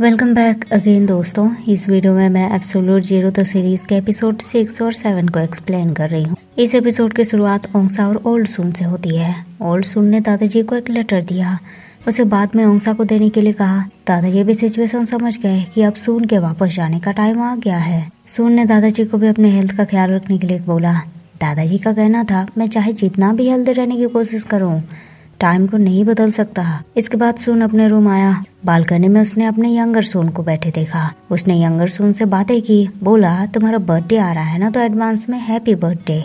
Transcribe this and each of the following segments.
welcome back again दोस्तों इस video में मैं एब्सोल्यूट जीरो द सीरीज के एपिसोड सिक्स और सेवन को एक्सप्लेन कर रही हूँ इस एपिसोड की शुरुआत ओंसा और ओल्ड सुन से होती है ओल्ड सुन ने दादाजी को एक लेटर दिया उसे बाद में ओंसा को देने के लिए कहा दादाजी भी सिचुएशन समझ गए कि अब सुन के वापस जाने का टाइम आ गया है सुन ने दादाजी को भी अपने हेल्थ का ख्याल रखने के लिए बोला दादाजी का कहना था मैं चाहे जितना भी हेल्थी रहने की कोशिश करूँ टाइम को नहीं बदल सकता इसके बाद सुन अपने रूम आया बालकनी में उसने अपने यंगर सोन को बैठे देखा उसने यंगर सोन से बातें की बोला तुम्हारा बर्थडे आ रहा है ना तो एडवांस में हैप्पी बर्थडे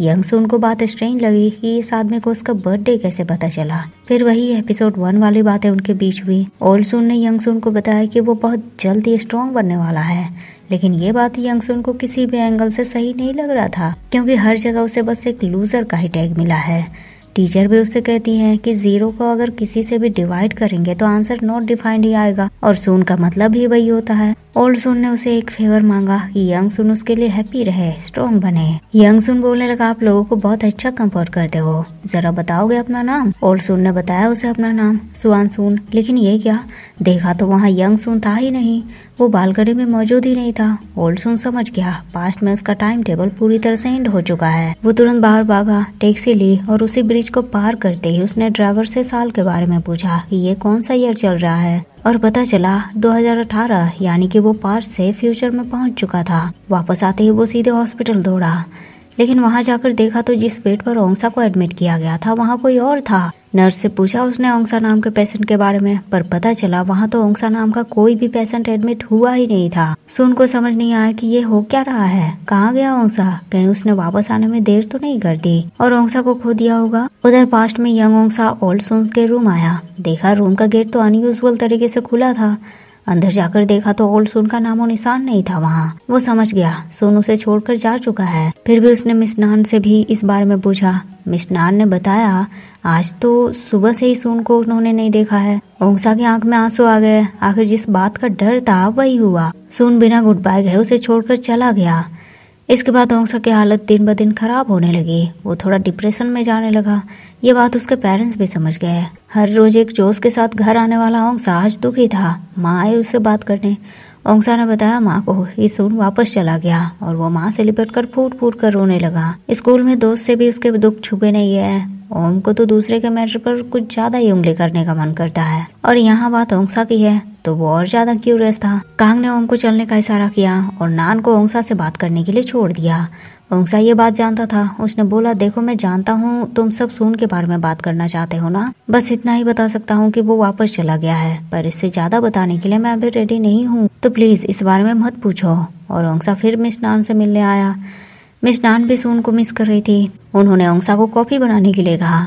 यंग सोन को बात स्ट्रेंज लगी कि इस आदमी को उसका बर्थडे कैसे पता चला फिर वही एपिसोड वन वाली बातें उनके बीच हुई ओल्ड सोन ने यंग सोन को बताया कि वो बहुत जल्द ही स्ट्रॉन्ग बनने वाला है लेकिन ये बात यंग सोन को किसी भी एंगल से सही नहीं लग रहा था क्योंकि हर जगह उसे बस एक लूजर का ही टैग मिला है टीचर भी उससे कहती है कि जीरो को अगर किसी से भी डिवाइड करेंगे तो आंसर नॉट डिफाइंड ही आएगा और सुन का मतलब ही वही होता है ओल्ड सुन ने उसे एक फेवर मांगा कि यंग सुन उसके लिए हैप्पी रहे स्ट्रॉन्ग बने यंग सुन बोलने लगा आप लोगों को बहुत अच्छा कम्फर्ट करते हो जरा बताओगे अपना नाम ओल्ड सुन ने बताया उसे अपना नाम सुआन सुन लेकिन ये क्या देखा तो वहाँ यंग सुन था ही नहीं वो बालकनी में मौजूद ही नहीं था ओल्ड सुन समझ गया पास्ट में उसका टाइम टेबल पूरी तरह से एंड हो चुका है वो तुरंत बाहर भागा टैक्सी ली और उसी ब्रिज ब्रिज को पार करते ही उसने ड्राइवर से साल के बारे में पूछा कि ये कौन सा ईयर चल रहा है और पता चला 2018 यानी कि वो पार से फ्यूचर में पहुंच चुका था वापस आते ही वो सीधे हॉस्पिटल दौड़ा लेकिन वहां जाकर देखा तो जिस बेड पर ओंसा को एडमिट किया गया था वहां कोई और था नर्स से पूछा उसने ओंसा नाम के पेशेंट के बारे में पर पता चला वहाँ तो ओंगसा नाम का कोई भी पेशेंट एडमिट हुआ ही नहीं था सुन को समझ नहीं आया कि ये हो क्या रहा है कहाँ गया ओंसा कहीं उसने वापस आने में देर तो नहीं कर दी और ओंगसा को खो दिया होगा उधर पास्ट में यंग ओंसा ओल्ड सोन्स के रूम आया देखा रूम का गेट तो अनयूजल तरीके से खुला था अंदर जाकर देखा तो ओल्ड सोन का नामो निशान नहीं था वहाँ वो समझ गया सोन उसे छोड़कर जा चुका है फिर भी उसने मिस नान से भी इस बारे में पूछा मिस नान ने बताया आज तो सुबह से ही सोन को उन्होंने नहीं देखा है ओंगसा की आंख में आंसू आ गए आखिर जिस बात का डर था वही हुआ सोन बिना गुड बाय गए उसे छोड़कर चला गया इसके बाद ओंसा की हालत दिन ब दिन खराब होने लगी वो थोड़ा डिप्रेशन में जाने लगा ये बात उसके पेरेंट्स भी समझ गए हर रोज एक जोश के साथ घर आने वाला ओंसा आज दुखी था माँ आई उससे बात करने ओंसा ने बताया माँ को ये सुन वापस चला गया और वो माँ से लिपट कर फूट फूट कर रोने लगा स्कूल में दोस्त से भी उसके दुख छुपे नहीं है ओम को तो दूसरे के मैटर पर कुछ ज्यादा ही उंगली करने का मन करता है और यहाँ बात ओंगसा की है तो वो और ज्यादा क्यूरियस था कांग ने ओम को चलने का इशारा किया और नान को ओंगसा से बात करने के लिए छोड़ दिया ओंगसा ये बात जानता था उसने बोला देखो मैं जानता हूँ तुम सब सून के बारे में बात करना चाहते हो ना बस इतना ही बता सकता हूँ कि वो वापस चला गया है पर इससे ज्यादा बताने के लिए मैं अभी रेडी नहीं हूँ तो प्लीज इस बारे में मत पूछो और ओंगसा फिर मिस नान से मिलने आया मिस डान भी सून को मिस कर रही थी उन्होंने ओंसा को कॉफ़ी बनाने के लिए कहा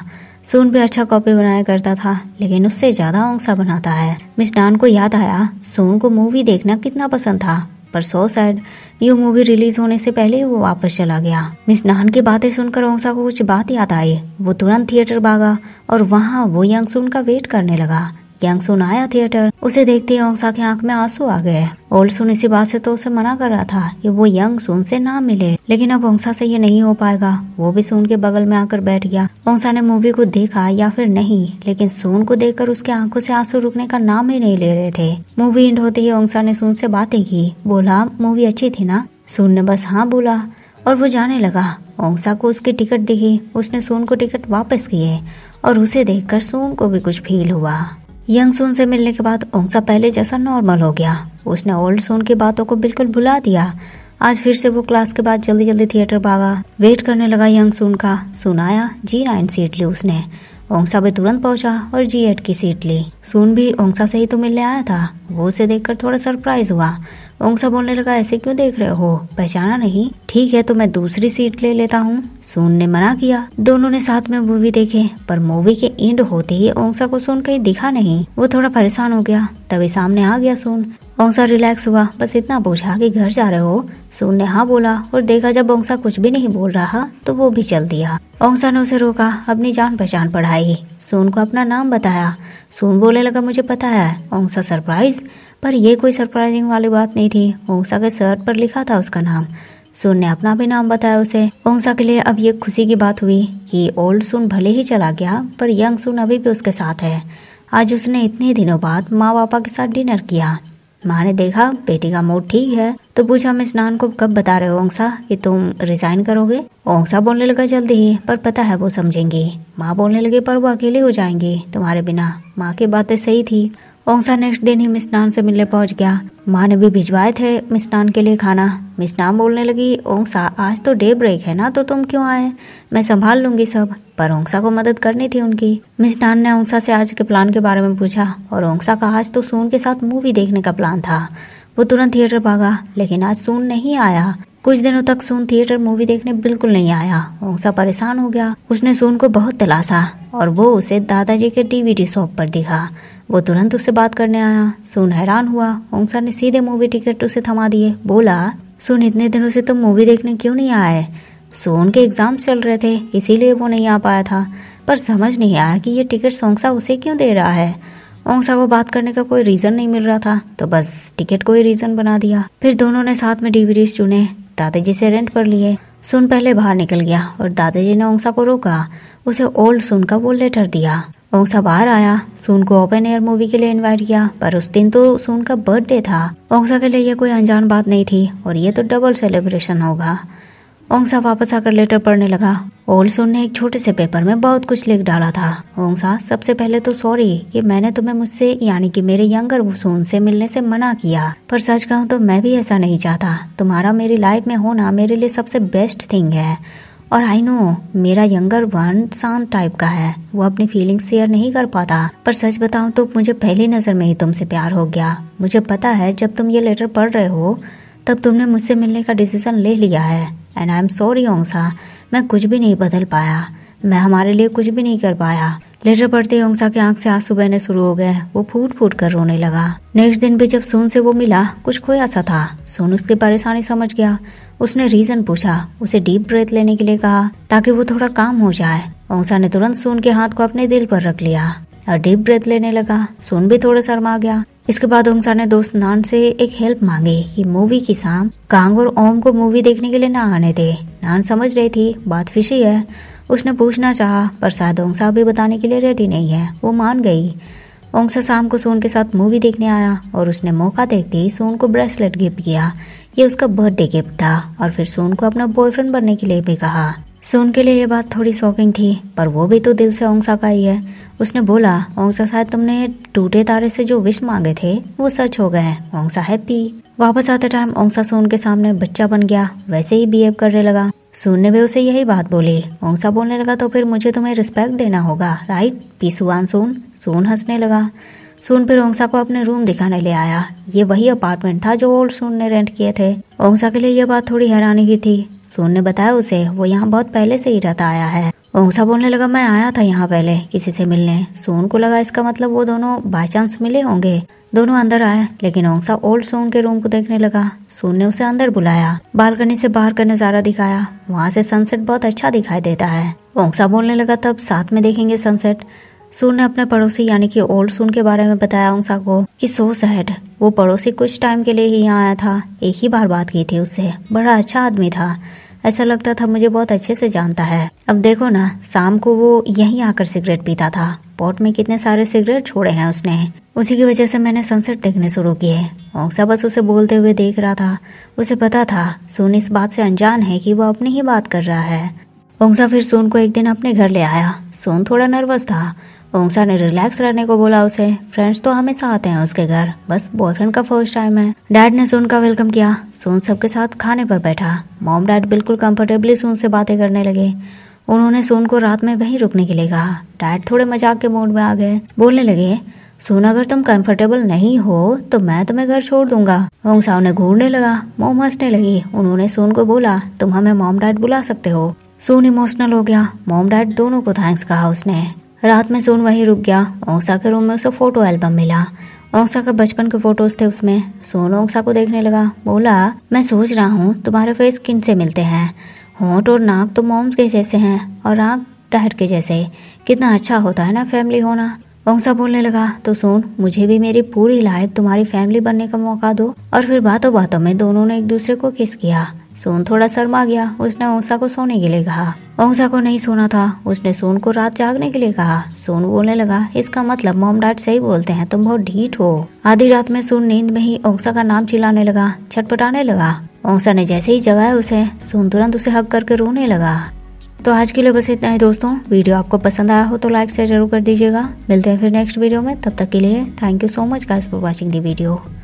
सून भी अच्छा कॉपी बनाया करता था लेकिन उससे ज्यादा ओंसा बनाता है मिस डान को याद आया सून को मूवी देखना कितना पसंद था पर सो सैड ये मूवी रिलीज होने से पहले वो वापस चला गया मिस नान की बातें सुनकर ओंसा को कुछ बात याद आई वो तुरंत थिएटर भागा और वहाँ वो यंग सोन का वेट करने लगा यांगसुन आया थिएटर उसे देखते ही ओंगसा की आंख में आंसू आ गए ओल्ड सुन इसी बात से तो उसे मना कर रहा था कि वो यंग सुन से ना मिले लेकिन अब ओंगसा से ये नहीं हो पाएगा वो भी सोन के बगल में आकर बैठ गया ओंसा ने मूवी को देखा या फिर नहीं लेकिन सोन को देखकर उसके आंखों से आंसू रुकने का नाम ही नहीं ले रहे थे मूवी इंड होते ही ओंसा ने सोन से बातें की बोला मूवी अच्छी थी ना सोन ने बस हाँ बोला और वो जाने लगा ओंसा को उसकी टिकट दिखी उसने सोन को टिकट वापस किए और उसे देखकर सोन को भी कुछ फील हुआ यंग सोन से मिलने के बाद ओंगसा पहले जैसा नॉर्मल हो गया उसने ओल्ड सोन की बातों को बिल्कुल भुला दिया आज फिर से वो क्लास के बाद जल्दी जल्दी थिएटर भागा वेट करने लगा यंग सुन का सुन आया जी नाइन सीट ली उसने ओंगसा भी तुरंत पहुंचा और जी एट की सीट ली सोन भी ओंगसा से ही तो मिलने आया था वो उसे देखकर थोड़ा सरप्राइज हुआ ओंगसा बोलने लगा ऐसे क्यों देख रहे हो पहचाना नहीं ठीक है तो मैं दूसरी सीट ले लेता हूँ सोन ने मना किया दोनों ने साथ में मूवी देखे पर मूवी के एंड होते ही ओंगसा को सोन कहीं दिखा नहीं वो थोड़ा परेशान हो गया तभी सामने आ गया सोन ओंगसा रिलैक्स हुआ बस इतना पूछा कि घर जा रहे हो सोन ने हाँ बोला और देखा जब ओंसा कुछ भी नहीं बोल रहा तो वो भी चल दिया ओंसा ने उसे रोका अपनी जान पहचान पढ़ाई सोन को अपना नाम बताया सोन बोलने लगा मुझे पता है ओंसा सरप्राइज पर यह कोई सरप्राइजिंग वाली बात नहीं थी ओंगसा के शर्ट पर लिखा था उसका नाम सुन ने अपना भी नाम बताया उसे ओंगसा के लिए अब ये खुशी की बात हुई कि ओल्ड सुन भले ही चला गया पर यंग सुन अभी भी उसके साथ है आज उसने इतने दिनों बाद माँ पापा के साथ डिनर किया माँ ने देखा बेटी का मूड ठीक है तो पूछा मैं स्नान को कब बता रहे हो ओंगसा कि तुम रिजाइन करोगे ओंगसा बोलने लगा जल्दी ही पर पता है वो समझेंगी माँ बोलने लगे पर वो अकेले हो जाएंगी तुम्हारे बिना माँ की बातें सही थी ओंसा नेक्स्ट दिन ही मिस नान से मिलने पहुंच गया माँ ने भी भिजवाए थे मिस के लिए खाना मिस नान बोलने लगी ओंसा आज तो डे ब्रेक है ना तो तुम क्यों आए मैं संभाल लूंगी सब पर ओंसा को मदद करनी थी उनकी मिस नान ने ओंसा से आज के प्लान के बारे में पूछा और ओंसा का आज तो सून के साथ मूवी देखने का प्लान था वो तुरंत थिएटर भागा लेकिन आज सून नहीं आया कुछ दिनों तक सून थिएटर मूवी देखने बिल्कुल नहीं आया ओंसा परेशान हो गया उसने सून को बहुत तलाशा और वो उसे दादाजी के डीवीडी शॉप पर दिखा वो तुरंत उससे बात करने आया सुन हैरान हुआ ओंग ने सीधे मूवी टिकट उसे थमा दिए बोला सुन इतने दिनों से तुम मूवी देखने क्यों नहीं आए सोन के एग्जाम्स चल रहे थे इसीलिए वो नहीं आ पाया था पर समझ नहीं आया कि ये टिकट सोंगसा उसे क्यों दे रहा है ओंगसा को बात करने का कोई रीज़न नहीं मिल रहा था तो बस टिकट को ही रीज़न बना दिया फिर दोनों ने साथ में डीवीडीज चुने दादाजी से रेंट पर लिए सुन पहले बाहर निकल गया और दादाजी ने ओंगसा को रोका उसे ओल्ड सुन का वो लेटर दिया और बाहर आया सून को ओपन एयर मूवी के लिए इनवाइट किया पर उस दिन तो सून का बर्थडे था ओंगसा के लिए यह कोई अनजान बात नहीं थी और ये तो डबल सेलिब्रेशन होगा ओंगसा वापस आकर लेटर पढ़ने लगा ओल्ड सून ने एक छोटे से पेपर में बहुत कुछ लिख डाला था ओंगसा सबसे पहले तो सॉरी कि मैंने तुम्हें मुझसे यानी कि मेरे यंगर सून से मिलने से मना किया पर सच कहूँ तो मैं भी ऐसा नहीं चाहता तुम्हारा मेरी लाइफ में होना मेरे लिए सबसे बेस्ट थिंग है और आई नो मेरा यंगर वन शांत टाइप का है वो अपनी फीलिंग शेयर नहीं कर पाता पर सच बताऊं तो मुझे पहली नज़र में ही तुमसे प्यार हो गया मुझे पता है जब तुम ये लेटर पढ़ रहे हो तब तुमने मुझसे मिलने का डिसीजन ले लिया है एंड आई एम सॉरी ओंगसा मैं कुछ भी नहीं बदल पाया मैं हमारे लिए कुछ भी नहीं कर पाया लेटर पढ़ते ही ओंगसा के आंख से आंसू बहने शुरू हो गए वो फूट फूट कर रोने लगा नेक्स्ट दिन भी जब सोन से वो मिला कुछ खोया सा था सोन उसकी परेशानी समझ गया उसने रीजन पूछा उसे डीप ब्रेथ लेने के लिए कहा ताकि वो थोड़ा काम हो जाए ओंसा ने तुरंत सोन के हाथ को अपने दिल पर रख लिया और डीप ब्रेथ लेने लगा सोन भी थोड़ा शर्मा गया इसके बाद ओमसा ने दोस्त नान से एक हेल्प मांगी कि मूवी की शाम कांग और ओम को मूवी देखने के लिए ना आने दे नान समझ रही थी बात फिशी है उसने पूछना चाहा पर शायद ओंगसा भी बताने के लिए रेडी नहीं है वो मान गई ओंगसा शाम को सोन के साथ मूवी देखने आया और उसने मौका देखते ही सोन को ब्रेसलेट गिफ्ट किया ये उसका बर्थडे गिफ्ट था और फिर सोन को अपना बॉयफ्रेंड बनने के लिए भी कहा सो उनके लिए ये बात थोड़ी शॉकिंग थी पर वो भी तो दिल से ओंगसा का ही है उसने बोला ओंगसा शायद तुमने टूटे तारे से जो विश मांगे थे वो सच हो गए हैं हैप्पी वापस आते टाइम ओंगसा सोन के सामने बच्चा बन गया वैसे ही बिहेव करने लगा सोन ने भी उसे यही बात बोली ओंगसा बोलने लगा तो फिर मुझे तुम्हें रिस्पेक्ट देना होगा राइट पीसुआन सोन सोन हंसने लगा सोन फिर ओंगसा को अपने रूम दिखाने ले आया ये वही अपार्टमेंट था जो ओल्ड सोन ने रेंट किए थे ओंगसा के लिए यह बात थोड़ी हैरानी की थी सोन ने बताया उसे वो यहाँ बहुत पहले से ही रहता आया है ओंगसा बोलने लगा मैं आया था यहाँ पहले किसी से मिलने सोन को लगा इसका मतलब वो दोनों बाई चांस मिले होंगे दोनों अंदर आए लेकिन ओंगसा ओल्ड सोन के रूम को देखने लगा सोन ने उसे अंदर बुलाया बालकनी से बाहर का नज़ारा दिखाया वहाँ से सनसेट बहुत अच्छा दिखाई देता है ओंगसा बोलने लगा तब साथ में देखेंगे सनसेट सोन ने अपने पड़ोसी यानी कि ओल्ड सोन के बारे में बताया ओंगसा को कि सो सैड वो पड़ोसी कुछ टाइम के लिए ही यहाँ आया था एक ही बार बात की थी उससे बड़ा अच्छा आदमी था ऐसा लगता था मुझे बहुत अच्छे से जानता है अब देखो ना शाम को वो यहीं आकर सिगरेट पीता था पॉट में कितने सारे सिगरेट छोड़े हैं उसने उसी की वजह से मैंने सनसेट देखने शुरू किए ओंसा बस उसे बोलते हुए देख रहा था उसे पता था सोन इस बात से अनजान है कि वो अपनी ही बात कर रहा है ओंसा फिर सोन को एक दिन अपने घर ले आया सोन थोड़ा नर्वस था ओमसा ने रिलैक्स रहने को बोला उसे फ्रेंड्स तो हमेशा आते हैं उसके घर बस बॉयफ्रेंड का फर्स्ट टाइम है डैड ने सोन का वेलकम किया सोन सबके साथ खाने पर बैठा मॉम डैड बिल्कुल कंफर्टेबली सोन से बातें करने लगे उन्होंने सोन को रात में वहीं रुकने के लिए कहा डैड थोड़े मजाक के मूड में आ गए बोलने लगे सोन अगर तुम कंफर्टेबल नहीं हो तो मैं तुम्हें घर छोड़ दूंगा ओंगसाओ ने घूरने लगा मोम हंसने लगी उन्होंने सोन को बोला तुम हमें मॉम डैड बुला सकते हो सोन इमोशनल हो गया मॉम डैड दोनों को थैंक्स कहा उसने रात में सोन वहीं रुक गया ओंसा के रूम में उसे फोटो एल्बम मिला ओंसा के बचपन के फोटोज थे उसमें सोन ओंसा को देखने लगा बोला मैं सोच रहा हूँ तुम्हारे फेस किन से मिलते हैं होंठ और नाक तो मोम्स के जैसे हैं और आँख डहट के जैसे कितना अच्छा होता है ना फैमिली होना ओंसा बोलने लगा तो सोन मुझे भी मेरी पूरी लाइफ तुम्हारी फैमिली बनने का मौका दो और फिर बातों बातों में दोनों ने एक दूसरे को किस किया सोन थोड़ा शर्मा गया उसने ओंसा को सोने के लिए कहा ओंसा को नहीं सोना था उसने सोन को रात जागने के लिए कहा सोन बोलने लगा इसका मतलब मोम डैड सही बोलते हैं तुम बहुत ढीठ हो आधी रात में सोन नींद में ही ओंसा का नाम चिल्लाने लगा छटपटाने लगा ओंसा ने जैसे ही जगाया उसे सोन तुरंत उसे हक करके रोने लगा तो आज के लिए बस इतना ही दोस्तों वीडियो आपको पसंद आया हो तो लाइक शेयर जरूर कर दीजिएगा मिलते हैं फिर नेक्स्ट वीडियो में तब तक के लिए thank you so much guys for watching the video